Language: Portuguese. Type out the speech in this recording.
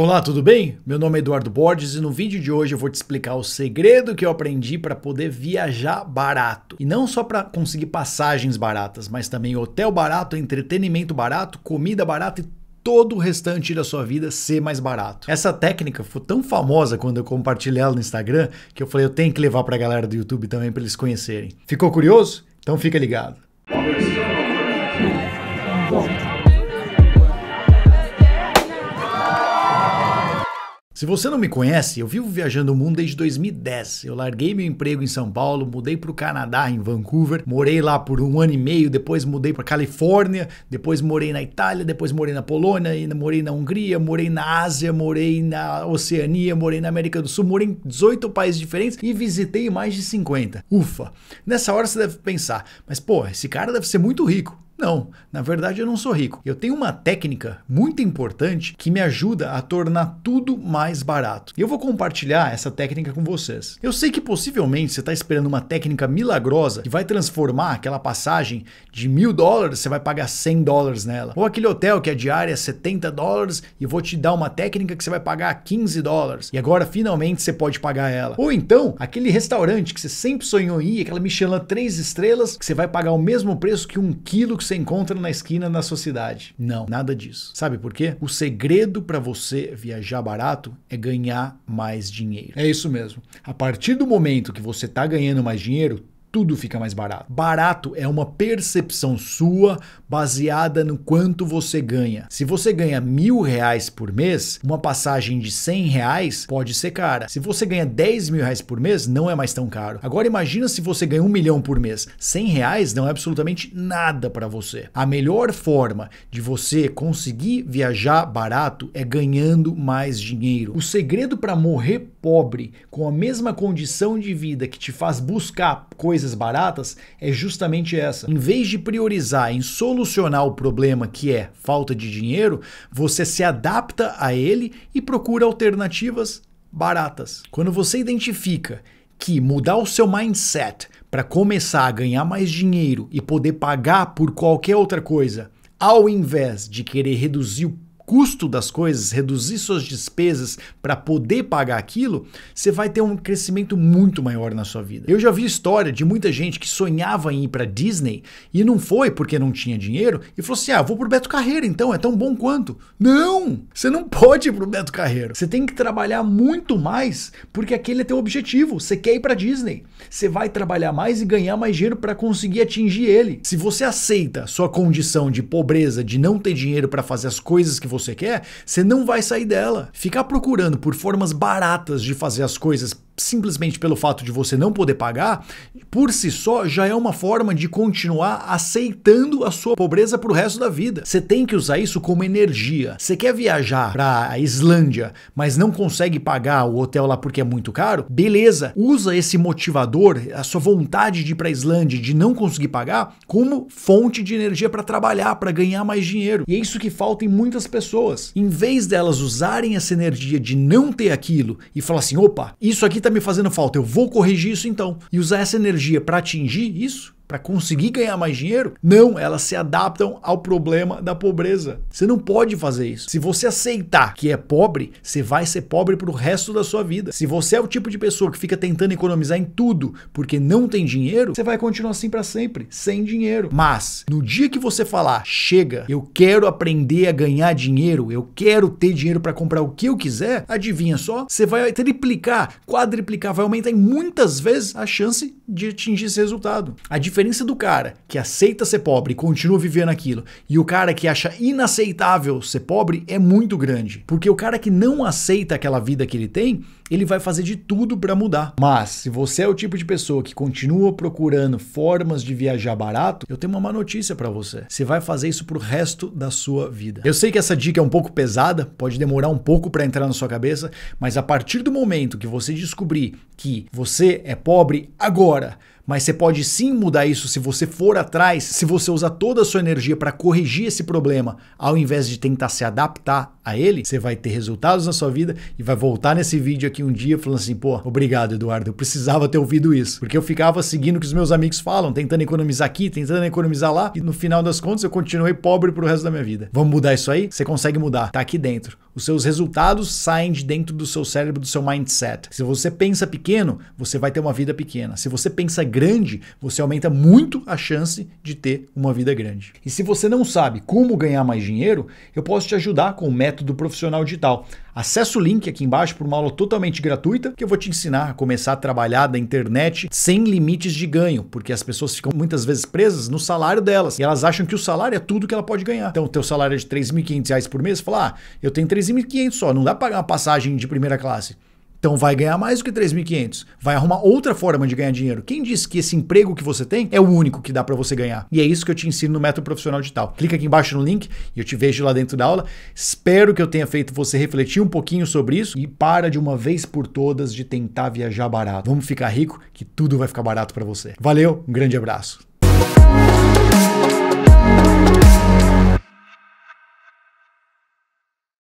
Olá, tudo bem? Meu nome é Eduardo Borges e no vídeo de hoje eu vou te explicar o segredo que eu aprendi para poder viajar barato. E não só para conseguir passagens baratas, mas também hotel barato, entretenimento barato, comida barata e todo o restante da sua vida ser mais barato. Essa técnica foi tão famosa quando eu compartilhei ela no Instagram que eu falei eu tenho que levar para a galera do YouTube também para eles conhecerem. Ficou curioso? Então fica ligado. Se você não me conhece, eu vivo viajando o mundo desde 2010. Eu larguei meu emprego em São Paulo, mudei para o Canadá, em Vancouver, morei lá por um ano e meio, depois mudei para Califórnia, depois morei na Itália, depois morei na Polônia, morei na Hungria, morei na Ásia, morei na Oceania, morei na América do Sul, morei em 18 países diferentes e visitei mais de 50. Ufa! Nessa hora você deve pensar, mas pô, esse cara deve ser muito rico. Não, na verdade eu não sou rico. Eu tenho uma técnica muito importante que me ajuda a tornar tudo mais barato. Eu vou compartilhar essa técnica com vocês. Eu sei que possivelmente você está esperando uma técnica milagrosa que vai transformar aquela passagem de mil dólares, você vai pagar 100 dólares nela. Ou aquele hotel que a é diária é 70 dólares e vou te dar uma técnica que você vai pagar 15 dólares. E agora finalmente você pode pagar ela. Ou então aquele restaurante que você sempre sonhou ir, aquela Michelin 3 estrelas, que você vai pagar o mesmo preço que um quilo que você você encontra na esquina na sociedade. Não, nada disso. Sabe por quê? O segredo para você viajar barato é ganhar mais dinheiro. É isso mesmo. A partir do momento que você está ganhando mais dinheiro, tudo fica mais barato. Barato é uma percepção sua baseada no quanto você ganha. Se você ganha mil reais por mês, uma passagem de cem reais pode ser cara. Se você ganha dez mil reais por mês, não é mais tão caro. Agora imagina se você ganha um milhão por mês. Cem reais não é absolutamente nada para você. A melhor forma de você conseguir viajar barato é ganhando mais dinheiro. O segredo para morrer pobre com a mesma condição de vida que te faz buscar coisas baratas é justamente essa. Em vez de priorizar em solucionar o problema que é falta de dinheiro, você se adapta a ele e procura alternativas baratas. Quando você identifica que mudar o seu mindset para começar a ganhar mais dinheiro e poder pagar por qualquer outra coisa, ao invés de querer reduzir o custo das coisas, reduzir suas despesas para poder pagar aquilo, você vai ter um crescimento muito maior na sua vida. Eu já vi história de muita gente que sonhava em ir para Disney e não foi porque não tinha dinheiro e falou assim: "Ah, vou pro Beto Carreira, então é tão bom quanto". Não, você não pode ir pro Beto Carreira. Você tem que trabalhar muito mais porque aquele é teu objetivo. Você quer ir para Disney. Você vai trabalhar mais e ganhar mais dinheiro para conseguir atingir ele. Se você aceita sua condição de pobreza, de não ter dinheiro para fazer as coisas que você você quer, você não vai sair dela. Ficar procurando por formas baratas de fazer as coisas simplesmente pelo fato de você não poder pagar, por si só já é uma forma de continuar aceitando a sua pobreza para o resto da vida. Você tem que usar isso como energia. Você quer viajar para a Islândia, mas não consegue pagar o hotel lá porque é muito caro? Beleza, usa esse motivador, a sua vontade de ir para a Islândia, de não conseguir pagar, como fonte de energia para trabalhar, para ganhar mais dinheiro. E é isso que falta em muitas pessoas. Em vez delas usarem essa energia de não ter aquilo e falar assim, opa, isso aqui está me fazendo falta, eu vou corrigir isso então. E usar essa energia para atingir isso para conseguir ganhar mais dinheiro? Não, elas se adaptam ao problema da pobreza. Você não pode fazer isso. Se você aceitar que é pobre, você vai ser pobre para o resto da sua vida. Se você é o tipo de pessoa que fica tentando economizar em tudo porque não tem dinheiro, você vai continuar assim para sempre, sem dinheiro. Mas no dia que você falar, chega, eu quero aprender a ganhar dinheiro, eu quero ter dinheiro para comprar o que eu quiser, adivinha só, você vai triplicar, quadriplicar, vai aumentar em muitas vezes a chance de atingir esse resultado. A diferença do cara que aceita ser pobre e continua vivendo aquilo e o cara que acha inaceitável ser pobre é muito grande. Porque o cara que não aceita aquela vida que ele tem, ele vai fazer de tudo para mudar. Mas se você é o tipo de pessoa que continua procurando formas de viajar barato, eu tenho uma má notícia para você. Você vai fazer isso pro resto da sua vida. Eu sei que essa dica é um pouco pesada, pode demorar um pouco para entrar na sua cabeça, mas a partir do momento que você descobrir que você é pobre agora, mas você pode sim mudar isso se você for atrás, se você usar toda a sua energia para corrigir esse problema, ao invés de tentar se adaptar a ele, você vai ter resultados na sua vida e vai voltar nesse vídeo aqui um dia falando assim, pô, obrigado, Eduardo, eu precisava ter ouvido isso. Porque eu ficava seguindo o que os meus amigos falam, tentando economizar aqui, tentando economizar lá, e no final das contas eu continuei pobre pro resto da minha vida. Vamos mudar isso aí? Você consegue mudar, tá aqui dentro. Os seus resultados saem de dentro do seu cérebro, do seu mindset. Se você pensa pequeno, você vai ter uma vida pequena. Se você pensa grande, você aumenta muito a chance de ter uma vida grande. E se você não sabe como ganhar mais dinheiro, eu posso te ajudar com o método profissional digital. Acesse o link aqui embaixo para uma aula totalmente totalmente gratuita, que eu vou te ensinar a começar a trabalhar da internet sem limites de ganho, porque as pessoas ficam muitas vezes presas no salário delas e elas acham que o salário é tudo que ela pode ganhar. Então, o teu salário é de R$ 3.500 por mês, fala, ah, eu tenho R$ 3.500 só, não dá para pagar uma passagem de primeira classe. Então vai ganhar mais do que 3.500, vai arrumar outra forma de ganhar dinheiro. Quem disse que esse emprego que você tem é o único que dá para você ganhar? E é isso que eu te ensino no Método Profissional Digital. Clica aqui embaixo no link e eu te vejo lá dentro da aula. Espero que eu tenha feito você refletir um pouquinho sobre isso e para de uma vez por todas de tentar viajar barato. Vamos ficar rico que tudo vai ficar barato para você. Valeu, um grande abraço.